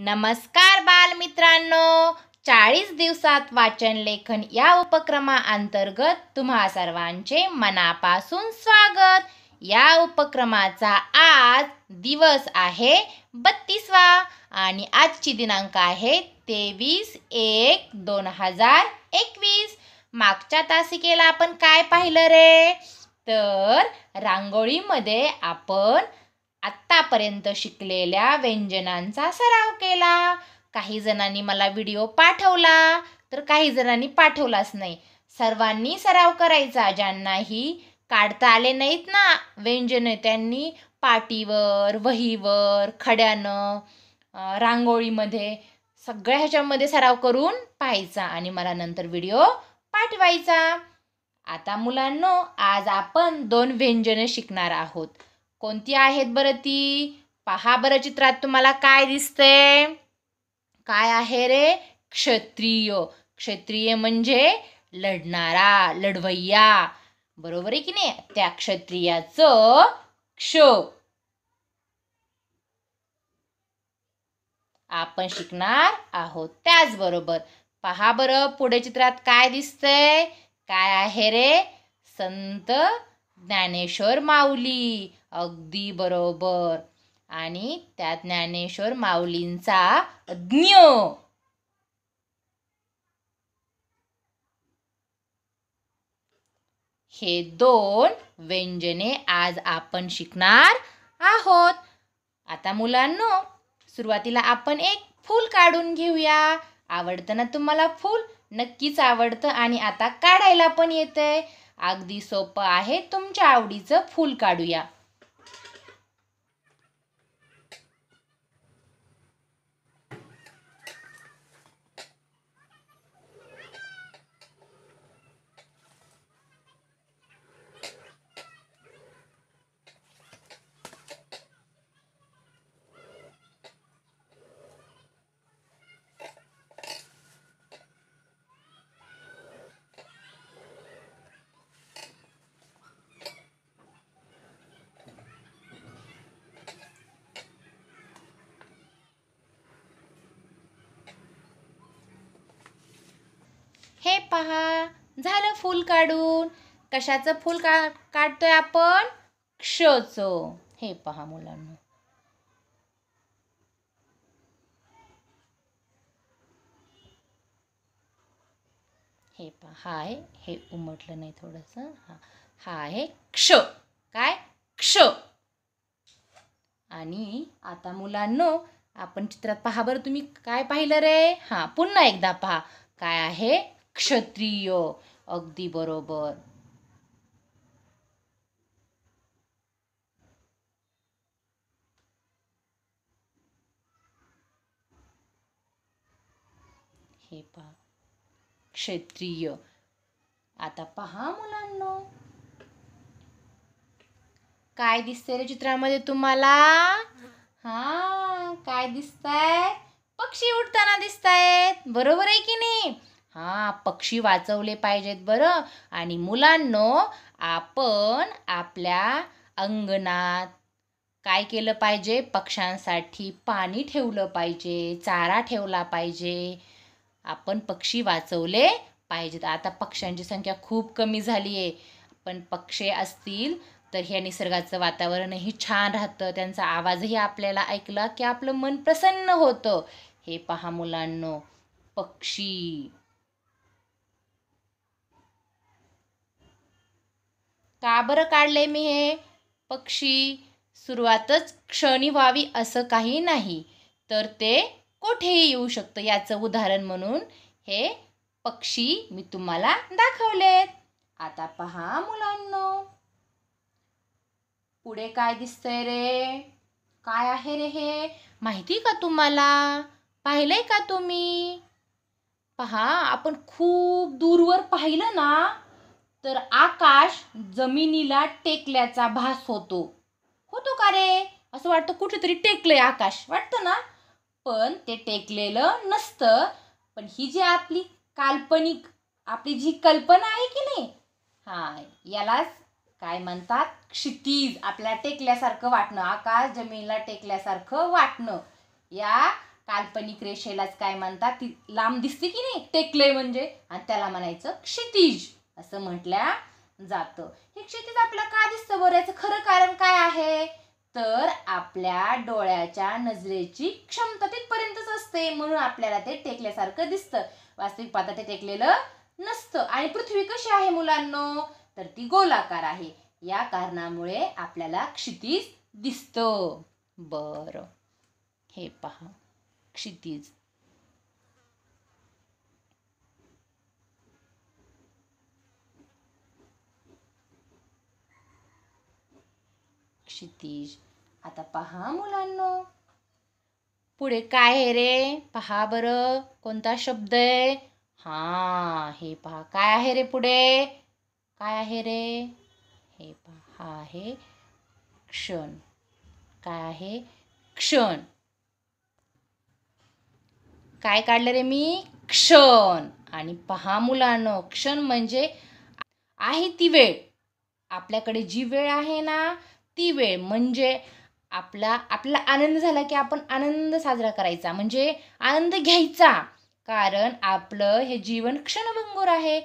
नमस्कार बालमित्रांनो चाळीस दिवसात वाचन लेखन या उपक्रमा अंतर्गत तुम्हा सर्वांचे मनापासून स्वागत या उपक्रमाचा आज दिवस आहे बत्तीसवा आणि आजची दिनांक आहे तेवीस एक दोन हजार एकवीस मागच्या तासिकेला आपण काय पाहिलं रे तर रांगोळीमध्ये आपण आत्तापर्यंत शिकलेल्या व्यंजनांचा सराव केला काही जणांनी मला व्हिडिओ पाठवला तर काही जणांनी पाठवलाच नाही सर्वांनी सराव करायचा ज्यांनाही काढता आले नाहीत ना व्यंजन त्यांनी पाटीवर वहीवर खड्यानं रांगोळीमध्ये सगळ्या ह्याच्यामध्ये सराव करून पाहायचा आणि मला नंतर व्हिडिओ पाठवायचा आता मुलांनो आज आपण दोन व्यंजनं शिकणार आहोत कोणती आहेत बरं ती पहा बरं चित्रात तुम्हाला काय दिसतंय काय आहे रे क्षत्रिय क्षत्रिय म्हणजे लढणारा लढवय्या बरोबर आहे की नाही त्या क्षत्रियाच क्ष आपण शिकणार आहोत त्याचबरोबर पहा बरं पुढे चित्रात काय दिसतंय काय आहे रे संत ज्ञानेश्वर माऊली अगदी बरोबर आणि त्या ज्ञानेश्वर माऊलींचा ज्ञ हे दोन व्यंजने आज आपण शिकणार आहोत आता मुलांनो सुरुवातीला आपण एक फूल काढून घेऊया आवडतं ना तुम्हाला फूल नक्कीच आवडतं आणि आता काढायला पण येते। अगदी सोपं आहे तुमच्या आवडीचं फूल काढूया पहा झालं फूल काढून कशाचं फूल का काढतोय आपण क्षचं हे पहा मुलांना हे पहा हा आहे हे उमटलं नाही थोडस हा हा आहे क्ष काय क्ष आणि आता मुलांनो आपण चित्रात पहा बरं तुम्ही काय पाहिलं रे हा पुन्हा एकदा पहा काय आहे क्षत्रिय अगदी बरोबर हे पहा क्षत्रिय आता पहा मुलांना काय दिसतंय रे चित्रामध्ये तुम्हाला हा काय दिसताय पक्षी उडताना दिसतायत बरोबर आहे की नाही हा पक्षी वाचवले पाहिजेत बरं आणि मुलांनो आपण आपल्या अंगणात काय केलं पाहिजे पक्ष्यांसाठी पाणी ठेवलं पाहिजे चारा ठेवला पाहिजे आपण पक्षी वाचवले पाहिजेत आता पक्ष्यांची संख्या खूप कमी झाली आहे पण पक्षी असतील तर ह्या निसर्गाचं वातावरणही छान राहतं त्यांचा आवाजही आपल्याला ऐकला की आपलं मन प्रसन्न होतं हे पहा मुलांनो पक्षी का बरं काढले मी हे पक्षी सुरुवातच क्षणी व्हावी असं काही नाही तर ते कुठेही येऊ शकतं याचं उदाहरण म्हणून हे पक्षी मी तुम्हाला दाखवलेत आता पहा मुलांनो पुढे काय दिसतंय रे काय आहे रे हे माहिती का तुम्हाला पाहिलंय का तुम्ही पहा आपण खूप दूरवर पाहिलं ना तर आकाश जमिनीला टेकल्याचा भास होतो होतो का रे असं वाटतं कुठेतरी टेकलंय आकाश वाटतं ना पण ते टेकलेलं नसतं पण ही जी आपली काल्पनिक आपली जी कल्पना आहे की नाही हा यालाच काय म्हणतात क्षितिज आपल्या टेकल्यासारखं वाटणं आकाश जमिनीला टेकल्यासारखं वाटणं या काल्पनिक रेषेलाच काय म्हणतात ती लांब दिसते की नाही टेकलंय म्हणजे आणि त्याला म्हणायचं क्षितिज असं म्हटल्या जातं हे क्षितिज आपल्याला का दिसतं बरं याचं खरं कारण काय आहे तर आपल्या डोळ्याच्या नजरेची क्षमता तिथपर्यंतच असते म्हणून आपल्याला ते टेकल्यासारखं दिसतं वास्तविक पाता ते टेकलेलं नसतं आणि पृथ्वी कशी आहे मुलांनो तर ती गोलाकार आहे या कारणामुळे आपल्याला क्षितिज दिसतं बरं हे पहा क्षितिज क्षितिज आता पहा मुलांना पुढे काय आहे रे पहा बर कोणता शब्द आहे हा हे पहा काय आहे रे पुढे काय आहे रे हे पहा आहे क्षण काय आहे क्षण काय काढलं रे मी क्षण आणि पहा मुलांनो क्षण म्हणजे आहे ती वेळ आपल्याकडे जी वेळ आहे ना ती वेळ म्हणजे आपला आपला आनंद झाला की आपण आनंद साजरा करायचा म्हणजे आनंद घ्यायचा कारण आपलं हे जीवन क्षणभंगूर आहे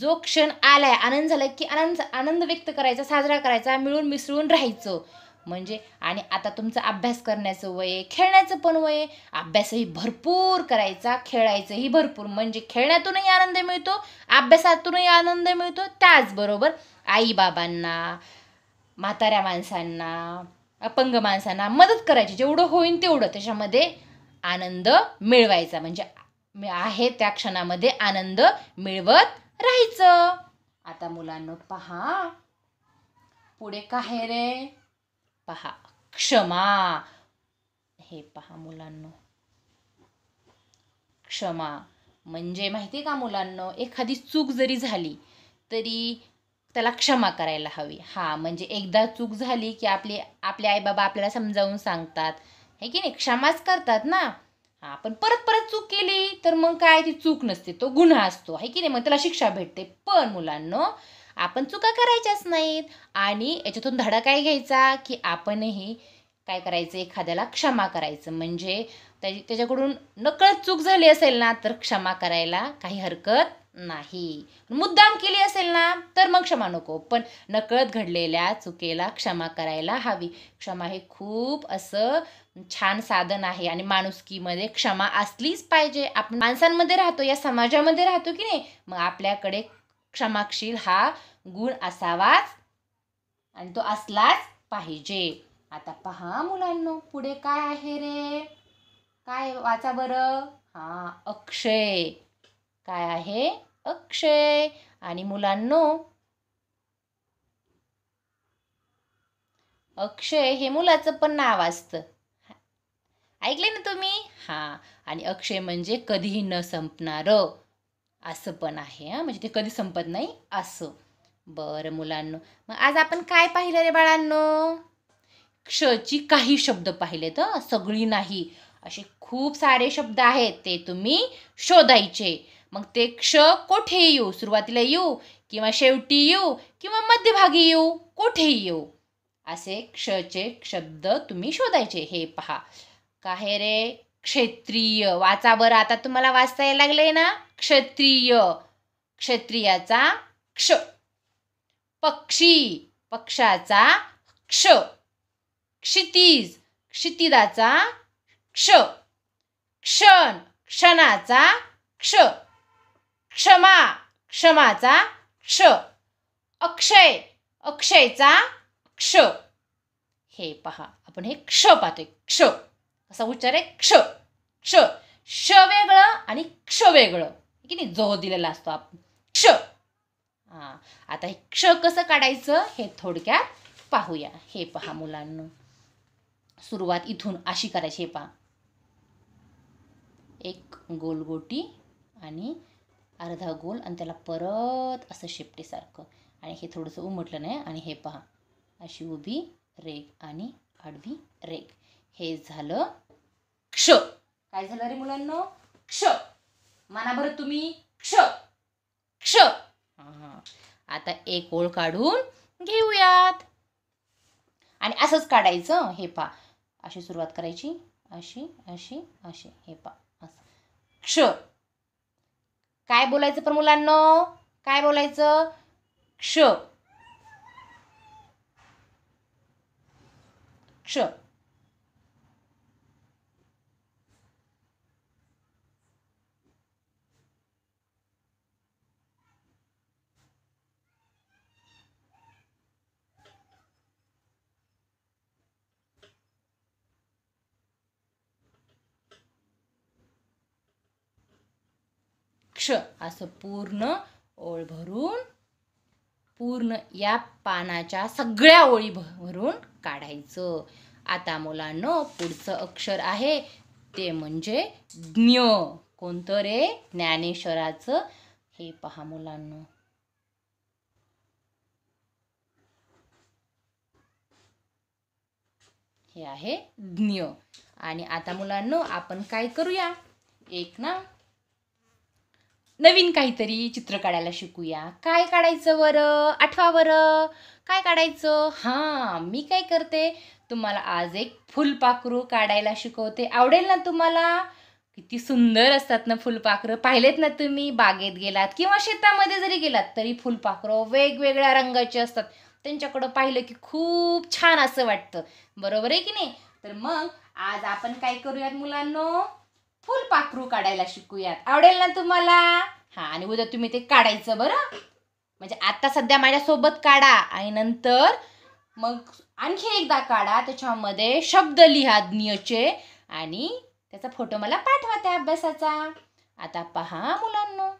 जो क्षण आलाय आनंद झाला की आनंद आनंद व्यक्त करायचा साजरा करायचा मिळून मिसळून राहायचं म्हणजे आणि आता तुमचा अभ्यास करण्याचं वय खेळण्याचं पण वय अभ्यासही भरपूर करायचा खेळायचंही भरपूर म्हणजे खेळण्यातूनही आनंद मिळतो अभ्यासातूनही आनंद मिळतो त्याचबरोबर आईबाबांना म्हाताऱ्या माणसांना अपंग माणसांना मदत करायची जेवढं होईन तेवढं त्याच्यामध्ये आनंद मिळवायचा म्हणजे आहे त्या क्षणामध्ये आनंद मिळवत राहायचं आता मुलांना पहा पुढे काय रे पहा क्षमा हे पहा मुलांना क्षमा म्हणजे माहिती का मुलांना एखादी चूक जरी झाली तरी त्याला क्षमा करायला हवी हा म्हणजे एकदा चूक झाली की आपले आपले बाबा आपल्याला समजावून सांगतात हे की नाही क्षमाच करतात ना हां पण परत परत चूक केली तर मग काय ती चूक नसते तो गुन्हा असतो आहे की नाही मग त्याला शिक्षा भेटते पण मुलांना आपण चुका करायच्याच नाहीत आणि याच्यातून धडा काय घ्यायचा की आपणही काय करायचं एखाद्याला क्षमा करायचं म्हणजे त्याच्याकडून नकळत चूक झाली असेल ना तर क्षमा करायला काही हरकत नाही मुद्दाम केली असेल ना तर मग क्षमा नको पण नकळत घडलेल्या चुकेला क्षमा करायला हवी क्षमा हे खूप असं छान साधन आहे आणि माणुसकीमध्ये क्षमा असलीच पाहिजे आपण माणसांमध्ये राहतो या समाजामध्ये राहतो की नाही मग आपल्याकडे क्षमाशील हा गुण असावाच आणि तो असलाच पाहिजे आता पहा मुलांनो पुढे काय आहे रे काय वाचा बरं हा अक्षय काय आहे अक्षय आणि मुलांनो अक्षय हे मुलाचं पण नाव असतं ऐकले ना तुम्ही हा आणि अक्षय म्हणजे कधीही न संपणार असं पण आहे म्हणजे ते कधी संपत नाही असं बरं मुलांनो मग आज आपण काय पाहिलं रे बाळांनो क्षची काही शब्द पाहिलेत सगळी नाही असे खूप सारे शब्द आहेत ते तुम्ही शोधायचे मग ते क्ष कोठे येऊ सुरुवातीला येऊ किंवा शेवटी येऊ किंवा मध्यभागी येऊ कोठेही येऊ असे क्षचे शब्द तुम्ही शोधायचे हे पहा काय रे क्षेत्रिय वाचा बरं आता तुम्हाला वाचता यायला लागले ना क्षत्रिय क्षत्रियाचा क्ष पक्षी पक्षाचा क्ष क्षितिज क्षितिदाचा क्ष क्षण क्षणाचा क्ष क्षमा क्षमाचा क्ष अक्षय अक्षयचा क्ष हे पहा आपण हे क्ष पाहतोय क्ष असा उच्चार आहे क्ष क्ष श वेगळं आणि क्ष वेगळं की नाही जो दिलेला असतो आपण क्ष हा आता हे क्ष कसं काढायचं हे थोडक्यात पाहूया हे पहा मुलांना सुरुवात इथून अशी करायची हे पहा एक गोलगोटी आणि अर्धा गोल आणि त्याला परत असं शेपटीसारखं आणि हे थोडंसं उमटलं नाही आणि हे पहा अशी उभी रेग आणि आडवी रेग हे झालं क्ष काय झालं रे मुलांना क्ष मनाभर तुम्ही क्ष क्ष आता एक ओळ काढून घेऊयात आणि असंच काढायचं हे पा अशी सुरुवात करायची अशी अशी अशी हे पा असं क्ष काय बोलायचं पण मुलांना काय बोलायचं क्ष क्ष असं पूर्ण ओळ भरून पूर्ण या पानाच्या सगळ्या ओळी भरून काढायचं आता मुलांना पुढचं अक्षर आहे ते म्हणजे ज्ञ कोणतं रे ज्ञानेश्वराचं हे पहा मुलांना हे आहे ज्ञ आणि आता मुलांना आपण काय करूया एक ना नवीन काहीतरी चित्र काढायला शिकूया काय काढायचं बरं आठवा बरं काय काढायचं हां मी काय करते तुम्हाला आज एक फुलपाखरू काढायला शिकवते आवडेल ना तुम्हाला किती सुंदर असतात ना फुलपाखरं पाहिलेत ना तुम्ही बागेत गेलात किंवा शेतामध्ये जरी गेलात तरी फुलपाखरं वेगवेगळ्या रंगाचे असतात त्यांच्याकडं पाहिलं की खूप छान असं वाटतं बरोबर आहे की नाही तर मग आज आपण काय करूयात मुलांनो फुलपाखरू काढायला शिकूयात आवडेल ना तुम्हाला हा आणि उद्या तुम्ही ते काढायचं बरं म्हणजे आता सध्या माझ्यासोबत काढा आणि नंतर मग आणखी एकदा काढा त्याच्यामध्ये शब्द लिहा ज्ञचे आणि त्याचा फोटो मला पाठवा त्या अभ्यासाचा आता पहा मुलांना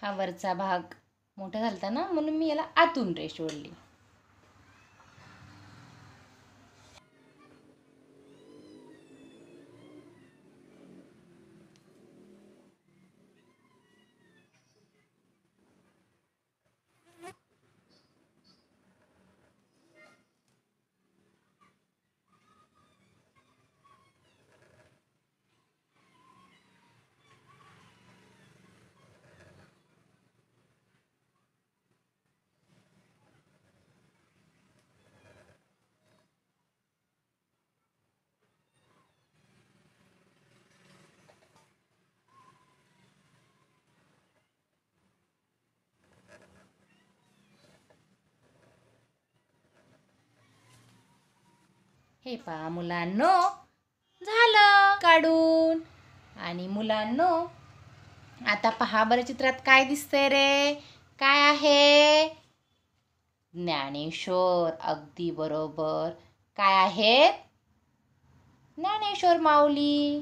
हा वरचा भाग मोठा झाला ना म्हणून मी याला आतून रेष ओढली हे पहा मुलांनो झालं काढून आणि मुलांनो आता पहा बरं चित्रात काय दिसतंय रे काय आहे ज्ञानेश्वर अगदी बरोबर काय आहेत ज्ञानेश्वर माऊली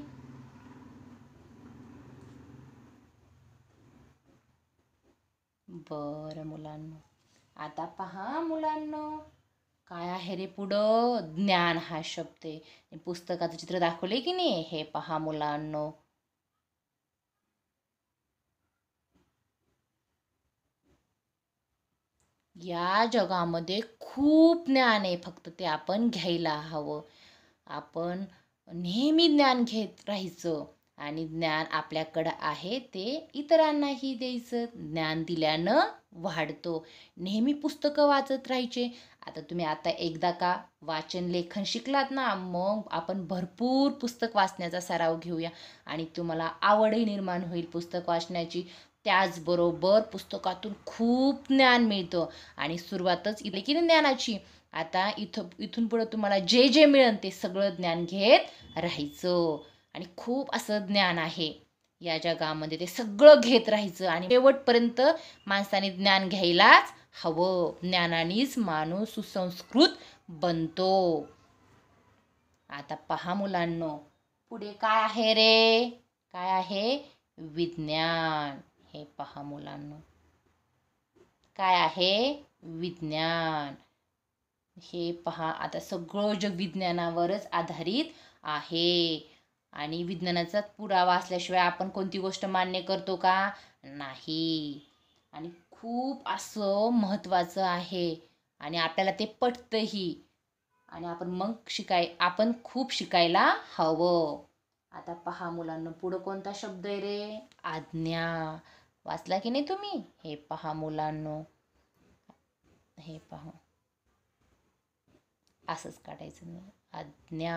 बर मुलांनो आता पहा मुलांनो काय आहे रे पुढं ज्ञान हा शब्द आहे पुस्तकाचं चित्र दाखवले की नाही हे पहा मुलांनो या जगामध्ये खूप ज्ञान आहे फक्त ते आपण घ्यायला हवं आपण नेहमी ज्ञान घेत राहायचं आणि ज्ञान आपल्याकडं आहे ते इतरांनाही द्यायचं ज्ञान दिल्यानं वाढतो नेहमी पुस्तकं वाचत राहायचे आता तुम्ही आता एकदा का वाचन लेखन शिकलात ना मग आपण भरपूर पुस्तक वाचण्याचा सराव घेऊया आणि तुम्हाला आवडही निर्माण होईल पुस्तक वाचण्याची त्याचबरोबर पुस्तकातून खूप ज्ञान मिळतं आणि सुरुवातच इथे की ज्ञानाची आता इथं इथून पुढं तुम्हाला जे जे मिळेल ते सगळं ज्ञान घेत राहायचं आणि खूप असं ज्ञान आहे या जगामध्ये ते सगळं घेत राहायचं आणि शेवटपर्यंत माणसाने ज्ञान घ्यायलाच हवं ज्ञानानेच माणूस सुसंस्कृत बनतो आता पहा मुलांनो पुढे काय आहे रे काय आहे विज्ञान हे पहा मुलांनो काय आहे विज्ञान हे पहा आता सगळं जग विज्ञानावरच आधारित आहे आणि विज्ञानाचा पुरावा असल्याशिवाय आपण कोणती गोष्ट मान्य करतो का नाही आणि खूप असं महत्त्वाचं आहे आणि आपल्याला ते पटतंही आणि आपण मग शिकाय आपण खूप शिकायला हवं आता पहा मुलांना पुढं कोणता शब्द आहे रे आज्ञा वाचला की नाही तुम्ही हे पहा मुलांनो हे पहा असंच काढायचं नाही आज्ञा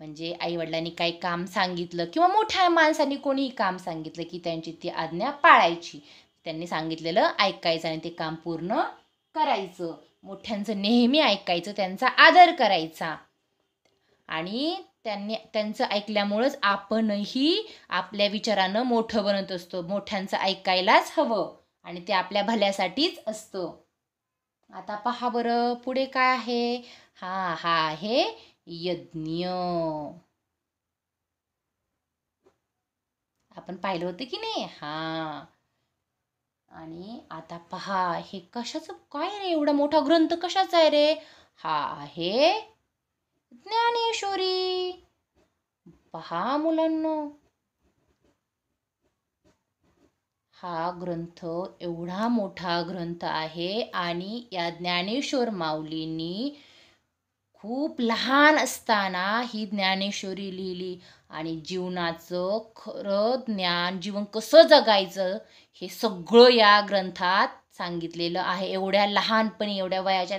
म्हणजे आईवडिलांनी काही काम सांगितलं किंवा मोठ्या माणसांनी कोणीही काम सांगितलं की त्यांची ती आज्ञा पाळायची त्यांनी सांगितलेलं ऐकायचं आणि ते काम पूर्ण करायचं मोठ्यांचं नेहमी ऐकायचं त्यांचा आदर करायचा आणि त्यांनी त्यांचं ऐकल्यामुळंच आपणही आपल्या विचारानं मोठं बनत असतो मोठ्यांचं ऐकायलाच हवं आणि ते आपल्या भल्यासाठीच असतं आता पहा बरं पुढे काय आहे हा हा आहे यज्ञ आपण पाहिलं होतं की नाही हा आणि आता पहा हे कशाचं काय रे एवढा मोठा ग्रंथ कशाचा आहे रे हा आहे ज्ञानेश्वरी पहा मुलांना हा ग्रंथ एवढा मोठा ग्रंथ आहे आणि या ज्ञानेश्वर माऊलींनी खूप लहान असताना ही ज्ञानेश्वरी लिहिली आणि जीवनाचं खरं ज्ञान जीवन कसं जगायचं हे सगळं या ग्रंथात सांगितलेलं आहे एवढ्या लहानपणी एवढ्या वयाच्या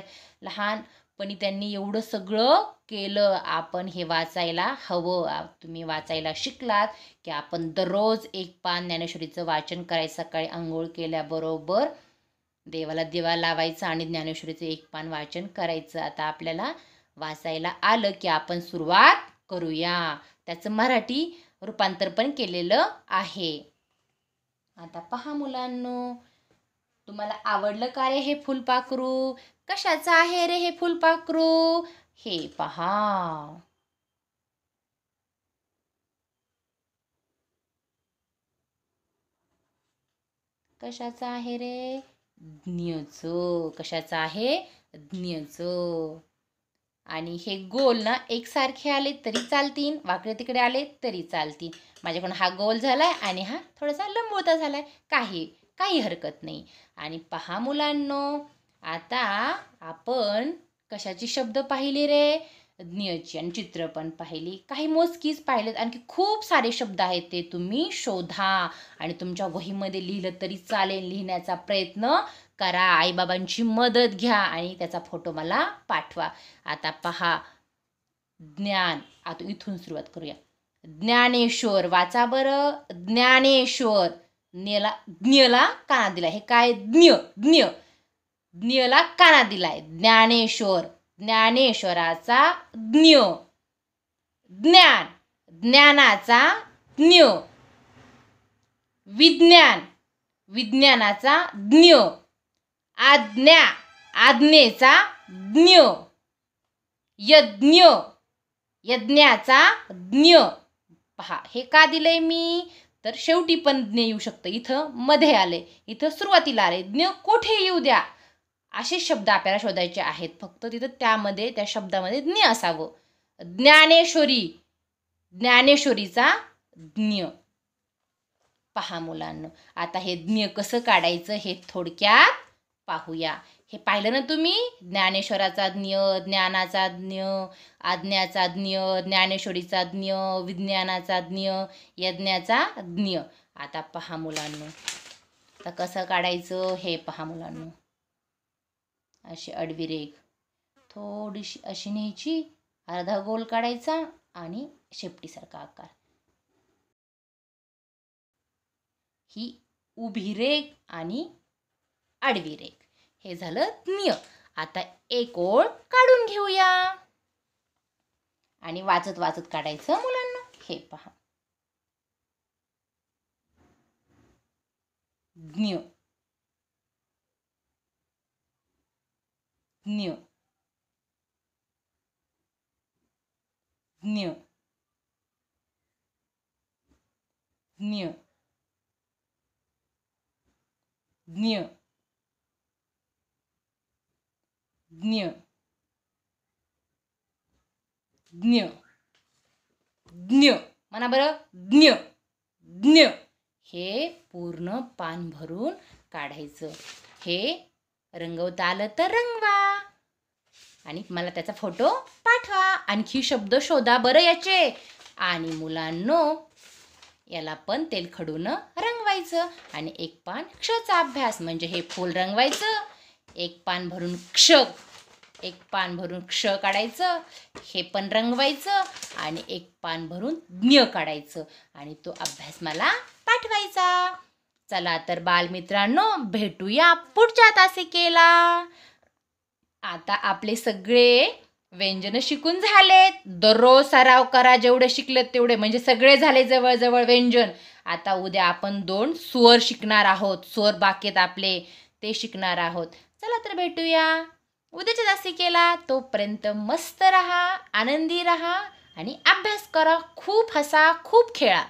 लहानपणी त्यांनी एवढं सगळं केलं आपण हे वाचायला हवं तुम्ही वाचायला शिकलात की आपण दररोज एक पान ज्ञानेश्वरीचं वाचन करायचं सकाळी आंघोळ केल्याबरोबर देवाला दिवा लावायचा आणि ज्ञानेश्वरीचं एक पान वाचन करायचं आता आपल्याला वाचायला आलं की आपण सुरुवात करूया त्याचं मराठी रूपांतर पण केलेलं आहे आता पहा मुलांनो तुम्हाला आवडलं का रे हे फुलपाखरू कशाचं आहे रे हे फुलपाखरू हे पहा कशाचं आहे रे ज्ञच कशाचं आहे ज्ञच आणि हे गोल ना एकसारखे आले तरी चालतील वाकडे तिकडे आले तरी चालतील माझ्याकडून हा गोल झाला आहे आणि हा थोडासा लंबोता झाला आहे काही काही हरकत नाही आणि पहा मुलांनो आता आपण कशाची शब्द पाहिले रे आणि चित्र पण पाहिली काही मोजकीच पाहिलेत आणखी खूप सारे शब्द आहेत ते तुम्ही शोधा आणि तुमच्या वहीमध्ये लिहिलं तरी चालेल लिहिण्याचा प्रयत्न करा आईबाबांची मदत घ्या आणि त्याचा फोटो मला पाठवा आता पहा ज्ञान आता इथून सुरुवात करूया ज्ञानेश्वर वाचा बरं ज्ञानेश्वर ज्ञला ज्ञला काना दिला हे काय ज्ञ ज्ञ ज्ञला काना दिलाय ज्ञानेश्वर ज्ञानेश्वराचा ज्ञ ज्ञान ज्ञानाचा ज्ञ विज्ञान विज्ञानाचा ज्ञ आज्ञा आज्ञेचा ज्ञ यज्ञ यज्ञाचा ज्ञ पहा हे का दिलंय मी तर शेवटी पण ज्ञ येऊ शकतं इथं मध्ये आले इथं सुरुवातीला आले ज्ञ कोठे येऊ द्या असे शब्द आपल्याला शोधायचे आहेत फक्त तिथं त्यामध्ये त्या शब्दामध्ये ज्ञ असावं ज्ञानेश्वरी ज्ञानेश्वरीचा ज्ञ पहा मुलांना आता हे ज्ञ कसं काढायचं हे थोडक्यात पाहूया हे पाहिलं ना तुम्ही ज्ञानेश्वराचा ज्ञ ज्ञानाचा ज्ञ आज्ञाचा ज्ञ ज्ञानेश्वरीचा ज्ञ विज्ञानाचा ज्ञ यज्ञाचा ज्ञ आता पहा मुलांना तर कसं काढायचं हे पहा मुलांना अशी आडवी रेख थोडीशी अशी न्यायची अर्धा गोल काढायचा आणि शेपटीसारखा आकार ही उभी रेख आणि आडवी रेख हे झालं ज्ञ आता एक ओळ काढून घेऊया आणि वाचत वाचत काढायचं मुलांना हे पहा ज्ञ ज्ञ ज्ञ ज्ञ ज्ञ ज्ञ ज्ञ ज्ञ म्हणा बरं ज्ञ ज्ञ हे पूर्ण पान भरून काढायचं हे रंगवता आलं तर रंगवा आणि मला त्याचा फोटो पाठवा आणखी शब्द शोधा बरं याचे आणि मुलांनो याला पण खडून रंगवायचं आणि एक पान क्षचा अभ्यास म्हणजे हे फूल रंगवायचं एक पान भरून क्ष एक पान भरून क्ष काढायचं हे पण रंगवायचं आणि एक पान भरून ज्ञ काढायचं आणि तो अभ्यास मला पाठवायचा चला तर बालमित्रांनो भेटूया पुढच्या तासिकेला आता आपले सगळे व्यंजन शिकून झालेत दररोज सराव करा जेवढे शिकलेत तेवढे म्हणजे सगळे झाले जवळजवळ व्यंजन आता उद्या आपण दोन स्वर शिकणार आहोत स्वर बाकीत आपले ते शिकणार आहोत चला तर भेटूया उद्याच्या तासिकेला तोपर्यंत मस्त रहा आनंदी रहा आणि अभ्यास करा खूप हसा खूप खेळा